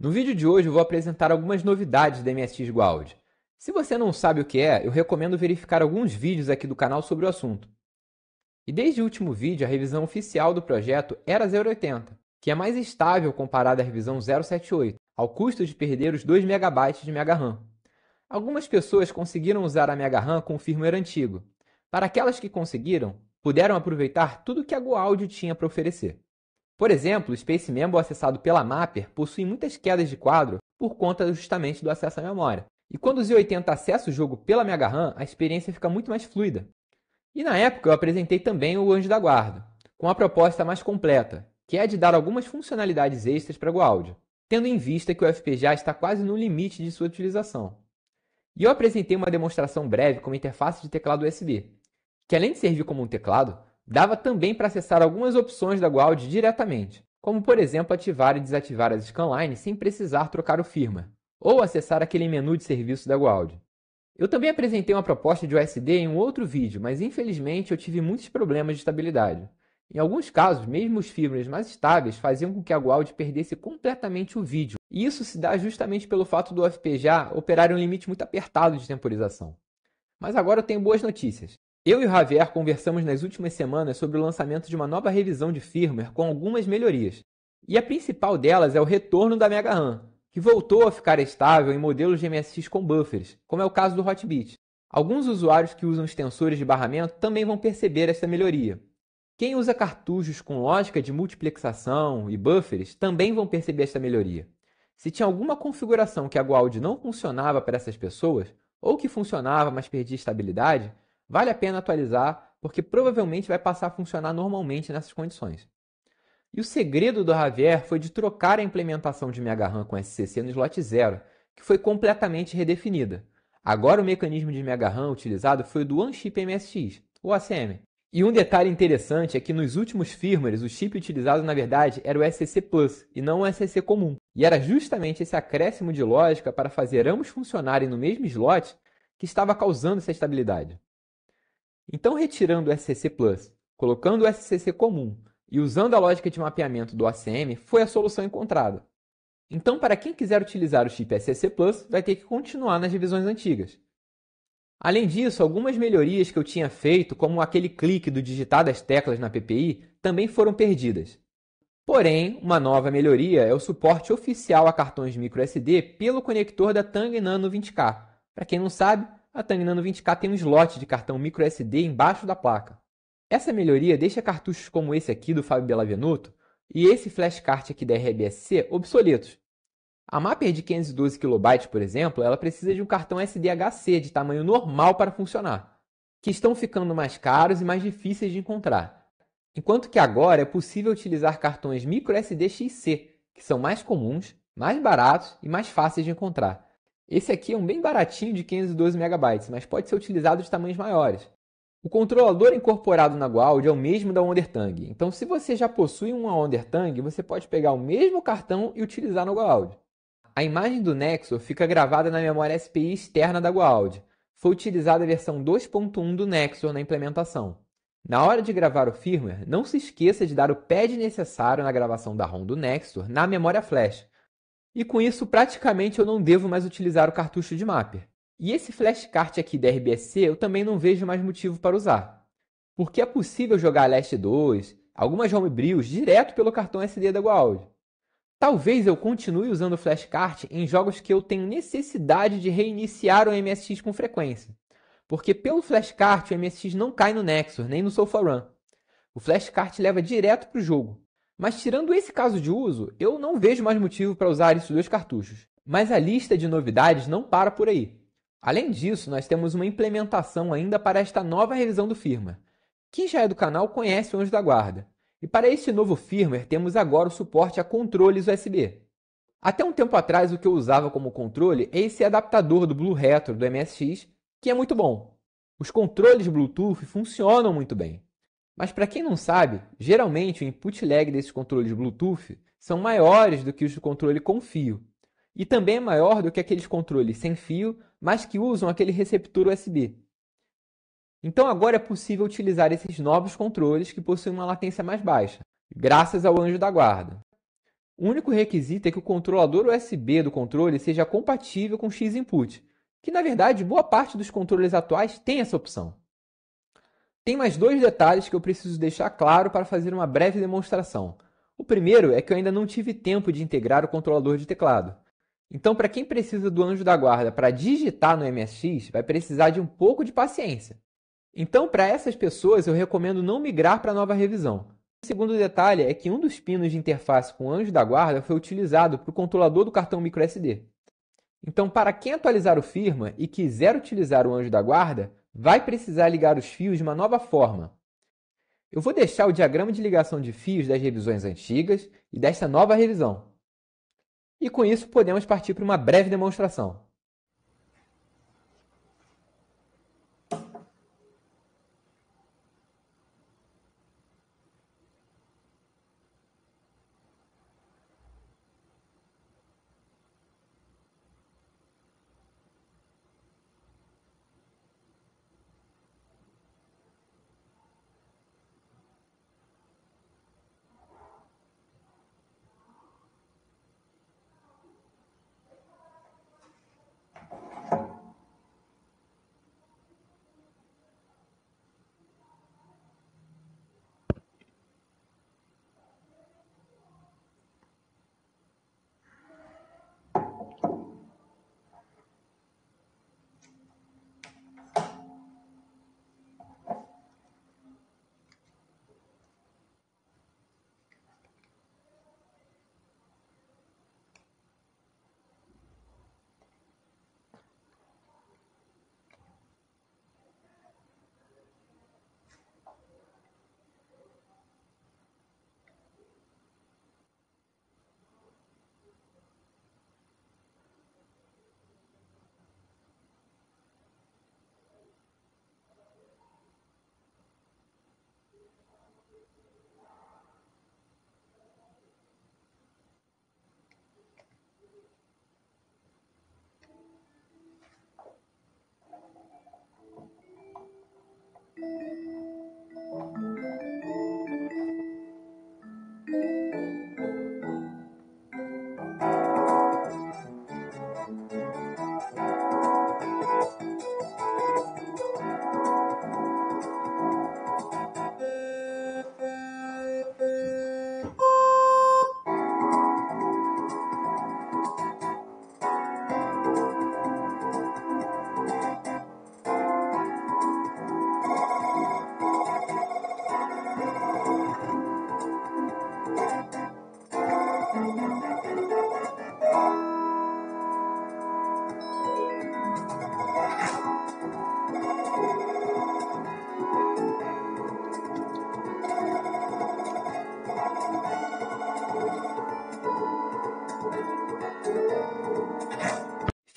No vídeo de hoje eu vou apresentar algumas novidades da MSX Gold. Se você não sabe o que é, eu recomendo verificar alguns vídeos aqui do canal sobre o assunto. E desde o último vídeo, a revisão oficial do projeto era 080, que é mais estável comparada à revisão 078, ao custo de perder os 2 MB de Mega RAM. Algumas pessoas conseguiram usar a Mega RAM com o firmware antigo. Para aquelas que conseguiram, puderam aproveitar tudo que a Go tinha para oferecer. Por exemplo, o Space Memo acessado pela Mapper possui muitas quedas de quadro por conta justamente do acesso à memória. E quando o Z80 acessa o jogo pela Mega RAM, a experiência fica muito mais fluida. E na época eu apresentei também o Anjo da Guarda, com a proposta mais completa, que é de dar algumas funcionalidades extras para o áudio, tendo em vista que o FPGA está quase no limite de sua utilização. E eu apresentei uma demonstração breve como interface de teclado USB, que além de servir como um teclado, Dava também para acessar algumas opções da Guald diretamente, como por exemplo ativar e desativar as scanlines sem precisar trocar o firma, ou acessar aquele menu de serviço da Guald. Eu também apresentei uma proposta de USD em um outro vídeo, mas infelizmente eu tive muitos problemas de estabilidade. Em alguns casos, mesmo os firmwares mais estáveis faziam com que a Guald perdesse completamente o vídeo, e isso se dá justamente pelo fato do FPGA operar em um limite muito apertado de temporização. Mas agora eu tenho boas notícias. Eu e o Javier conversamos nas últimas semanas sobre o lançamento de uma nova revisão de firmware com algumas melhorias. E a principal delas é o retorno da Mega RAM, que voltou a ficar estável em modelos de MSX com buffers, como é o caso do Hotbit. Alguns usuários que usam extensores de barramento também vão perceber esta melhoria. Quem usa cartuchos com lógica de multiplexação e buffers também vão perceber esta melhoria. Se tinha alguma configuração que a Guaud não funcionava para essas pessoas, ou que funcionava, mas perdia estabilidade, Vale a pena atualizar, porque provavelmente vai passar a funcionar normalmente nessas condições. E o segredo do Javier foi de trocar a implementação de MegaRAM com SCC no slot 0, que foi completamente redefinida. Agora o mecanismo de MegaRAM utilizado foi o do OneChip MSX, o ACM. E um detalhe interessante é que nos últimos firmwares o chip utilizado na verdade era o SCC Plus e não o SCC comum. E era justamente esse acréscimo de lógica para fazer ambos funcionarem no mesmo slot que estava causando essa estabilidade. Então, retirando o SCC Plus, colocando o SCC comum e usando a lógica de mapeamento do ACM, foi a solução encontrada. Então, para quem quiser utilizar o chip SCC Plus, vai ter que continuar nas divisões antigas. Além disso, algumas melhorias que eu tinha feito, como aquele clique do digitar das teclas na PPI, também foram perdidas. Porém, uma nova melhoria é o suporte oficial a cartões microSD pelo conector da Tang Nano 20K. Para quem não sabe, a Tangnano 20K tem um slot de cartão microSD embaixo da placa. Essa melhoria deixa cartuchos como esse aqui do Fabio Belavenuto e esse flashcard aqui da RBSC obsoletos. A Mapper de 512 KB, por exemplo, ela precisa de um cartão SDHC de tamanho normal para funcionar, que estão ficando mais caros e mais difíceis de encontrar. Enquanto que agora é possível utilizar cartões microSD XC, que são mais comuns, mais baratos e mais fáceis de encontrar. Esse aqui é um bem baratinho de 512 MB, mas pode ser utilizado de tamanhos maiores. O controlador incorporado na GoAudio é o mesmo da WonderTang, então se você já possui uma WonderTang, você pode pegar o mesmo cartão e utilizar na GoAudio. A imagem do Nexo fica gravada na memória SPI externa da GoAudio. Foi utilizada a versão 2.1 do Nexo na implementação. Na hora de gravar o firmware, não se esqueça de dar o pad necessário na gravação da ROM do Nextor na memória flash. E com isso, praticamente eu não devo mais utilizar o cartucho de mapper. E esse flashcart aqui da RBSC eu também não vejo mais motivo para usar. Porque é possível jogar Last 2, algumas homebrews direto pelo cartão SD da GoAudio. Talvez eu continue usando o flashcart em jogos que eu tenho necessidade de reiniciar o MSX com frequência. Porque pelo flashcart o MSX não cai no Nexus nem no SofaRun. O flashcart leva direto para o jogo. Mas tirando esse caso de uso, eu não vejo mais motivo para usar esses dois cartuchos. Mas a lista de novidades não para por aí. Além disso, nós temos uma implementação ainda para esta nova revisão do firmware. Quem já é do canal conhece o Anjo da Guarda. E para este novo firmware temos agora o suporte a controles USB. Até um tempo atrás o que eu usava como controle é esse adaptador do Blue Retro do MSX, que é muito bom. Os controles Bluetooth funcionam muito bem. Mas para quem não sabe, geralmente o input lag desses controles Bluetooth são maiores do que os do controle com fio, e também é maior do que aqueles controles sem fio, mas que usam aquele receptor USB. Então agora é possível utilizar esses novos controles que possuem uma latência mais baixa, graças ao anjo da guarda. O único requisito é que o controlador USB do controle seja compatível com X input, que na verdade boa parte dos controles atuais tem essa opção. Tem mais dois detalhes que eu preciso deixar claro para fazer uma breve demonstração. O primeiro é que eu ainda não tive tempo de integrar o controlador de teclado. Então, para quem precisa do anjo da guarda para digitar no MSX, vai precisar de um pouco de paciência. Então, para essas pessoas, eu recomendo não migrar para a nova revisão. O segundo detalhe é que um dos pinos de interface com o anjo da guarda foi utilizado para o controlador do cartão microSD. Então, para quem atualizar o firma e quiser utilizar o anjo da guarda, vai precisar ligar os fios de uma nova forma. Eu vou deixar o diagrama de ligação de fios das revisões antigas e desta nova revisão. E com isso podemos partir para uma breve demonstração.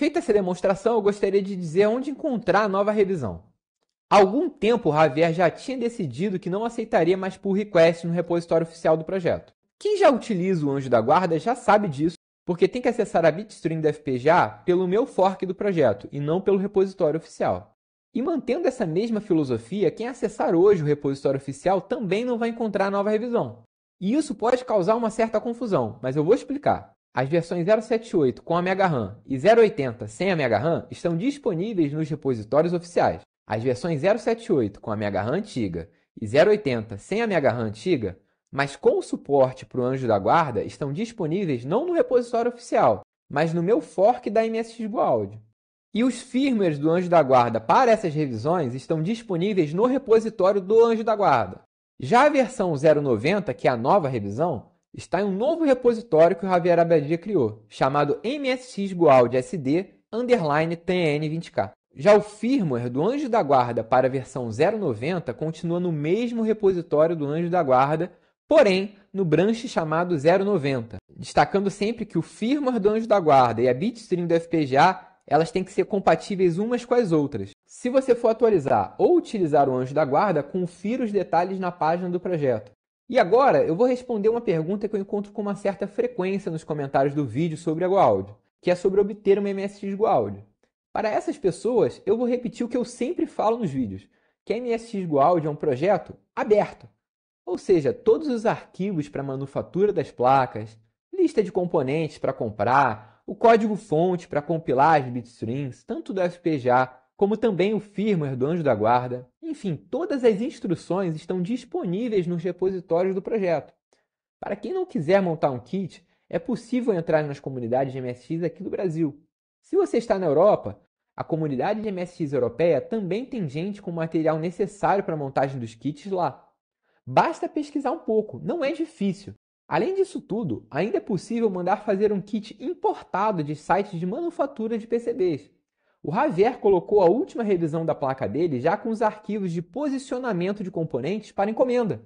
Feita essa demonstração, eu gostaria de dizer onde encontrar a nova revisão. Há algum tempo, o Javier já tinha decidido que não aceitaria mais pull requests no repositório oficial do projeto. Quem já utiliza o Anjo da Guarda já sabe disso, porque tem que acessar a bitstream da FPGA pelo meu fork do projeto e não pelo repositório oficial. E mantendo essa mesma filosofia, quem acessar hoje o repositório oficial também não vai encontrar a nova revisão. E isso pode causar uma certa confusão, mas eu vou explicar. As versões 078 com a Mega RAM e 080 sem a Mega RAM estão disponíveis nos repositórios oficiais. As versões 078 com a Mega RAM antiga e 080 sem a Mega RAM antiga, mas com o suporte para o Anjo da Guarda, estão disponíveis não no repositório oficial, mas no meu fork da MSX Audio. E os firmwares do Anjo da Guarda para essas revisões estão disponíveis no repositório do Anjo da Guarda. Já a versão 090, que é a nova revisão, está em um novo repositório que o Javier Abadia criou, chamado SD underline tn20k. Já o firmware do Anjo da Guarda para a versão 090 continua no mesmo repositório do Anjo da Guarda, porém no branch chamado 090, destacando sempre que o firmware do Anjo da Guarda e a bitstream do FPGA elas têm que ser compatíveis umas com as outras. Se você for atualizar ou utilizar o Anjo da Guarda, confira os detalhes na página do projeto. E agora eu vou responder uma pergunta que eu encontro com uma certa frequência nos comentários do vídeo sobre a GoAudio, que é sobre obter uma MSX GoAudio. Para essas pessoas, eu vou repetir o que eu sempre falo nos vídeos, que a MSX GoAudio é um projeto aberto. Ou seja, todos os arquivos para manufatura das placas, lista de componentes para comprar, o código-fonte para compilar as bitstreams, tanto do FPGA como também o firmware do Anjo da Guarda, enfim, todas as instruções estão disponíveis nos repositórios do projeto. Para quem não quiser montar um kit, é possível entrar nas comunidades de MSX aqui do Brasil. Se você está na Europa, a comunidade de MSX europeia também tem gente com o material necessário para a montagem dos kits lá. Basta pesquisar um pouco, não é difícil. Além disso tudo, ainda é possível mandar fazer um kit importado de sites de manufatura de PCBs. O Javier colocou a última revisão da placa dele já com os arquivos de posicionamento de componentes para encomenda.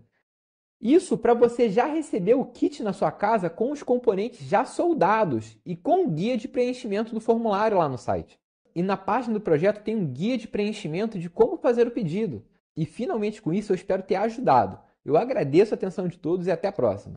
Isso para você já receber o kit na sua casa com os componentes já soldados e com o guia de preenchimento do formulário lá no site. E na página do projeto tem um guia de preenchimento de como fazer o pedido. E finalmente com isso eu espero ter ajudado. Eu agradeço a atenção de todos e até a próxima.